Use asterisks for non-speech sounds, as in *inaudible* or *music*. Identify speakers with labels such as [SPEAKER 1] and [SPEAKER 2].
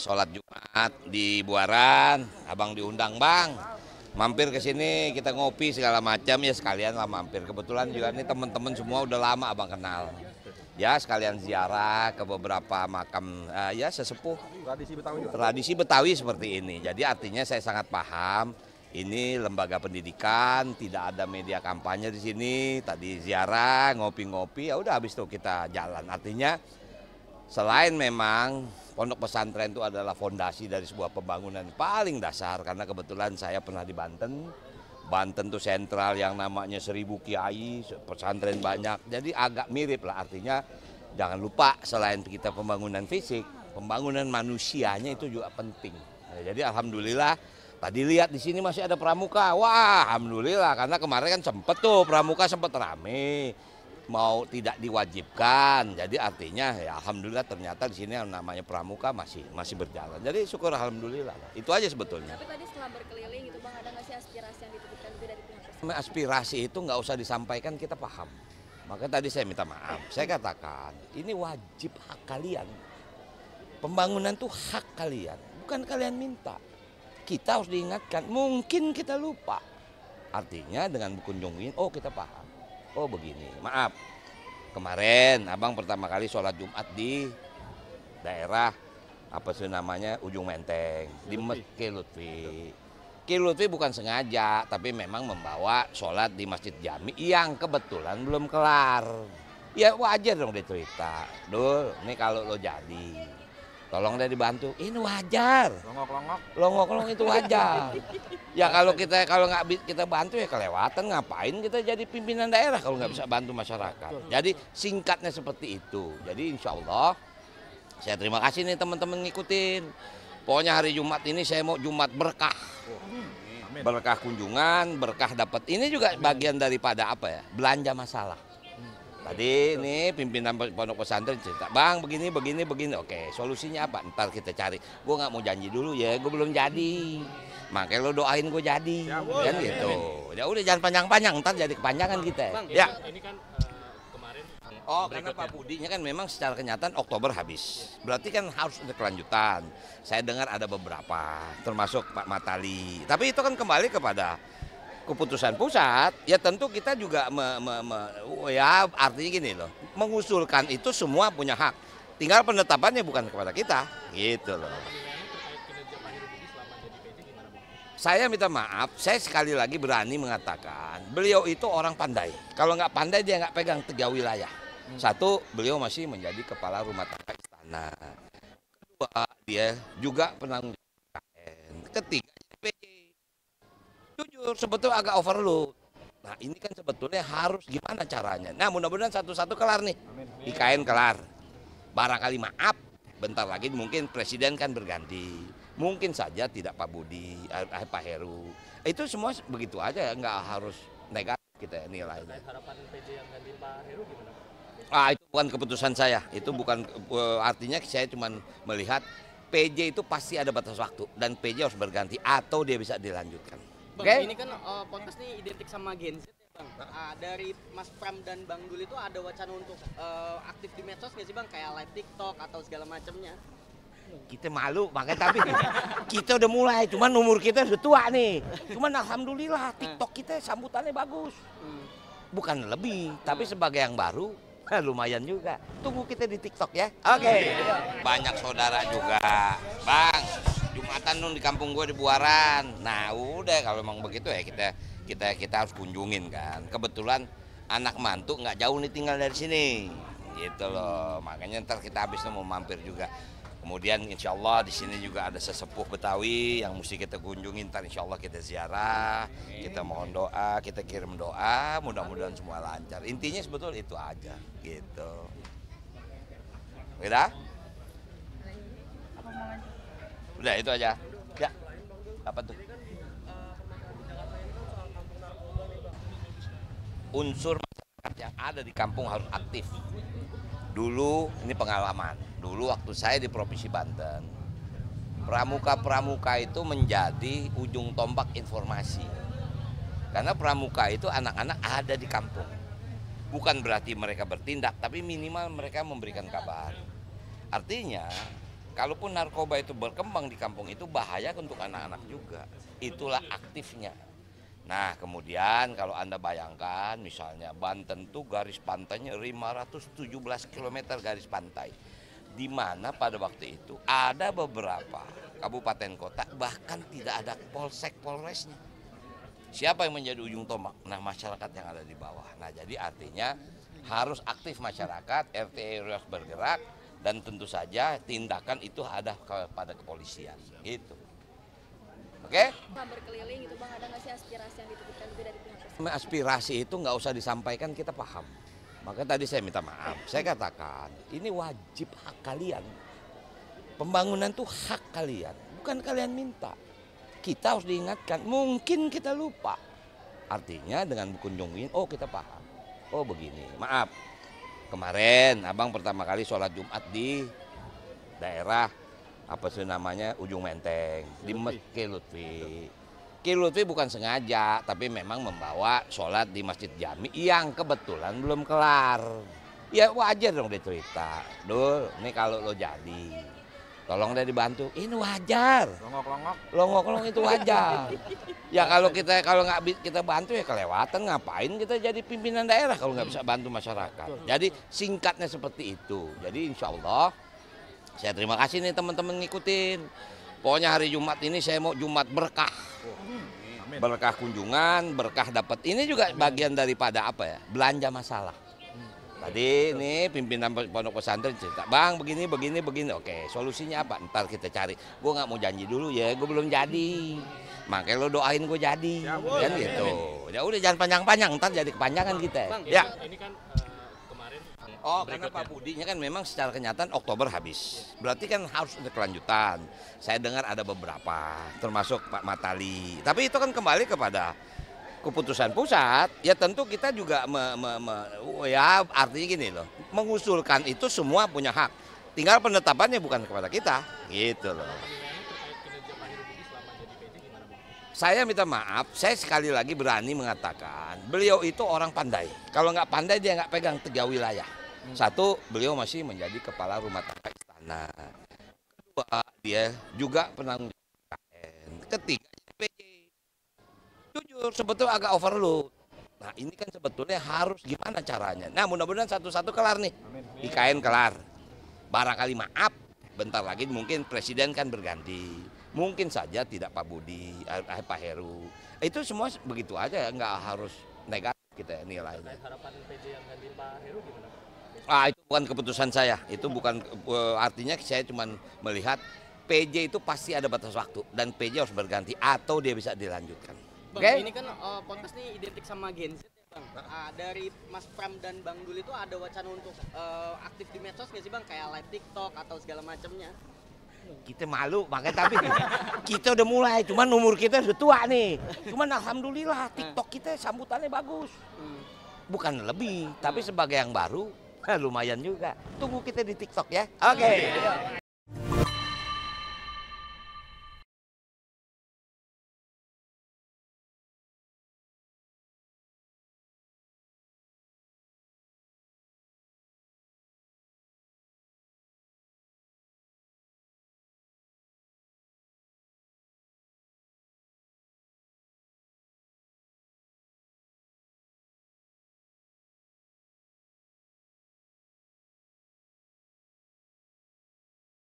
[SPEAKER 1] sholat Jumat di Buaran, abang diundang bang. Mampir ke sini kita ngopi segala macam ya sekalian lah mampir. Kebetulan juga ini teman-teman semua udah lama abang kenal. Ya sekalian ziarah ke beberapa makam uh, ya sesepuh. Tradisi Betawi. Juga. Tradisi Betawi seperti ini. Jadi artinya saya sangat paham. Ini lembaga pendidikan, tidak ada media kampanye di sini. Tadi ziarah, ngopi-ngopi, ya udah habis itu kita jalan. Artinya selain memang Pondok pesantren itu adalah fondasi dari sebuah pembangunan paling dasar karena kebetulan saya pernah di Banten. Banten itu sentral yang namanya seribu kiai, pesantren banyak. Jadi agak mirip lah artinya jangan lupa selain kita pembangunan fisik, pembangunan manusianya itu juga penting. Ya, jadi alhamdulillah tadi lihat di sini masih ada pramuka. Wah, alhamdulillah karena kemarin kan sempet tuh pramuka sempet rame mau tidak diwajibkan. Jadi artinya ya alhamdulillah ternyata di sini yang namanya pramuka masih masih berjalan. Jadi syukur alhamdulillah. Itu aja sebetulnya. Tapi tadi setelah berkeliling itu Bang ada nggak sih aspirasi yang dititipkan juga dari pihak tersebut? Aspirasi itu nggak usah disampaikan kita paham. Maka tadi saya minta maaf. Saya katakan ini wajib hak kalian. Pembangunan itu hak kalian, bukan kalian minta. Kita harus diingatkan. Mungkin kita lupa. Artinya dengan berkunjung ini, oh kita paham oh begini maaf kemarin abang pertama kali sholat Jumat di daerah apa sih namanya ujung menteng di Masjid Lutfi. bukan sengaja, tapi memang membawa sholat di Masjid Jami yang kebetulan belum kelar. Ya wajar dong dia cerita, Dul, ini kalau lo jadi, Tolong deh dibantu. Ini wajar. Longok-longok. Longok-longok itu wajar. *laughs* ya kalau kita kalau nggak kita bantu ya kelewatan ngapain kita jadi pimpinan daerah kalau nggak bisa bantu masyarakat. Jadi singkatnya seperti itu. Jadi insya Allah saya terima kasih nih teman-teman ngikutin. Pokoknya hari Jumat ini saya mau Jumat berkah. Berkah kunjungan, berkah dapat. Ini juga bagian daripada apa ya? Belanja masalah. Tadi ini pimpinan pondok pesantren cerita, bang begini begini begini, oke solusinya apa? Ntar kita cari. Gue nggak mau janji dulu ya, gue belum jadi. Makanya lo doain gue jadi, ya, ya, gitu. Ya, ya udah jangan panjang-panjang, ntar jadi kepanjangan kita. Bang, ya. Ini kan eh, kemarin. Oh, berikutnya. karena Pak Budinya kan memang secara kenyataan Oktober habis. Berarti kan harus ada kelanjutan. Saya dengar ada beberapa, termasuk Pak Matali. Tapi itu kan kembali kepada keputusan pusat, ya tentu kita juga me, me, me, ya artinya gini loh, mengusulkan itu semua punya hak. Tinggal penetapannya bukan kepada kita, gitu loh. Saya minta maaf, saya sekali lagi berani mengatakan beliau itu orang pandai. Kalau nggak pandai dia nggak pegang tiga wilayah. Satu, beliau masih menjadi kepala rumah tangga istana. Kedua, dia juga penanggung jawab Ketiga, jujur sebetulnya agak overload. Nah ini kan sebetulnya harus gimana caranya. Nah mudah-mudahan satu-satu kelar nih. IKN kelar. Barangkali maaf, bentar lagi mungkin presiden kan berganti. Mungkin saja tidak Pak Budi, eh, eh Pak Heru. Itu semua begitu aja, nggak harus negatif kita nilainya. Harapan PJ Ah, itu bukan keputusan saya. Itu bukan eh, artinya saya cuma melihat PJ itu pasti ada batas waktu dan PJ harus berganti atau dia bisa dilanjutkan. Bang, okay. ini kan uh, podcast nih identik sama Gen Z ya Bang. Uh, dari Mas Pram dan Bang Dul itu ada wacana untuk uh, aktif di medsos nggak sih Bang? Kayak live TikTok atau segala macamnya? Kita malu banget tapi *laughs* kita udah mulai, cuman umur kita udah tua nih. Cuman alhamdulillah TikTok kita sambutannya bagus. Hmm. Bukan lebih, tapi hmm. sebagai yang baru *laughs* lumayan juga. Tunggu kita di TikTok ya. Oke. Okay. Iya, iya. Banyak saudara juga. Bang, kecamatan dong di kampung gue di Buaran. Nah udah kalau emang begitu ya kita kita kita harus kunjungin kan. Kebetulan anak mantu nggak jauh nih tinggal dari sini. Gitu loh. Makanya ntar kita habis mau mampir juga. Kemudian insya Allah di sini juga ada sesepuh Betawi yang mesti kita kunjungi. Ntar insya Allah kita ziarah, kita mohon doa, kita kirim doa. Mudah-mudahan semua lancar. Intinya sebetulnya itu aja gitu. Udah? udah itu aja ya apa tuh unsur masyarakat yang ada di kampung harus aktif dulu ini pengalaman dulu waktu saya di provinsi Banten pramuka-pramuka itu menjadi ujung tombak informasi karena pramuka itu anak-anak ada di kampung bukan berarti mereka bertindak tapi minimal mereka memberikan kabar artinya kalaupun narkoba itu berkembang di kampung itu bahaya untuk anak-anak juga. Itulah aktifnya. Nah, kemudian kalau Anda bayangkan misalnya Banten itu garis pantainya 517 km garis pantai. Di mana pada waktu itu ada beberapa kabupaten kota bahkan tidak ada polsek polresnya. Siapa yang menjadi ujung tombak? Nah, masyarakat yang ada di bawah. Nah, jadi artinya harus aktif masyarakat, RT e harus bergerak, dan tentu saja tindakan itu ada kepada kepolisian gitu oke okay? berkeliling itu bang ada nggak sih aspirasi yang ditutupkan juga dari pihak tersebut? aspirasi itu nggak usah disampaikan kita paham maka tadi saya minta maaf saya katakan ini wajib hak kalian pembangunan itu hak kalian bukan kalian minta kita harus diingatkan mungkin kita lupa artinya dengan kunjungin oh kita paham oh begini maaf Kemarin abang pertama kali sholat Jumat di daerah apa sih namanya ujung menteng di Masjid Lutfi. Ki Lutfi bukan sengaja, tapi memang membawa sholat di Masjid Jami yang kebetulan belum kelar. Ya wajar dong dia cerita. Dul, ini kalau lo jadi, Tolong deh dibantu. Ini wajar. Longok-longok. Longok-longok itu wajar. *laughs* ya kalau kita kalau nggak kita bantu ya kelewatan ngapain kita jadi pimpinan daerah kalau nggak bisa bantu masyarakat. Jadi singkatnya seperti itu. Jadi insya Allah saya terima kasih nih teman-teman ngikutin. Pokoknya hari Jumat ini saya mau Jumat berkah. Oh, berkah kunjungan, berkah dapat. Ini juga bagian daripada apa ya? Belanja masalah. Tadi ini pimpinan pondok pesantren cerita, bang begini begini begini, oke solusinya apa? Ntar kita cari. Gue nggak mau janji dulu ya, gue belum jadi. Makanya lo doain gue jadi, ya, kan ya, gitu. Ya udah jangan panjang-panjang, ntar jadi kepanjangan bang, kita. Bang, ya. Ini kan eh, Oh, Berikutnya. karena Pak Budinya kan memang secara kenyataan Oktober habis. Berarti kan harus ada kelanjutan. Saya dengar ada beberapa, termasuk Pak Matali. Tapi itu kan kembali kepada keputusan pusat, ya tentu kita juga me, me, me, oh ya artinya gini loh, mengusulkan itu semua punya hak. Tinggal penetapannya bukan kepada kita, gitu loh. Nah, saya minta maaf, saya sekali lagi berani mengatakan, beliau itu orang pandai. Kalau nggak pandai dia nggak pegang tiga wilayah. Hmm. Satu, beliau masih menjadi kepala rumah tangga istana. Kedua, dia juga penanggung KN. Ketiga, overload, sebetulnya agak overload. Nah ini kan sebetulnya harus gimana caranya. Nah mudah-mudahan satu-satu kelar nih. IKN kelar. Barangkali maaf, bentar lagi mungkin presiden kan berganti. Mungkin saja tidak Pak Budi, eh, eh Pak Heru. Itu semua begitu aja, nggak harus negatif kita nilainya. Harapan PJ yang ganti Pak Heru gimana? Ah itu bukan keputusan saya. Itu bukan eh, artinya saya cuma melihat PJ itu pasti ada batas waktu dan PJ harus berganti atau dia bisa dilanjutkan. Bang, okay? ini kan uh, podcast nih identik sama Gen Z ya Bang. Ah, dari Mas Pram dan Bang Dul itu ada wacana untuk uh, aktif di medsos nggak sih Bang? Kayak live TikTok atau segala macamnya? Kita malu banget tapi *laughs* kita udah mulai, cuman umur kita sudah tua nih. Cuman alhamdulillah TikTok eh. kita sambutannya bagus. Hmm. Bukan lebih, tapi hmm. sebagai yang baru *laughs* lumayan juga. Tunggu kita di TikTok ya. Oke. Okay.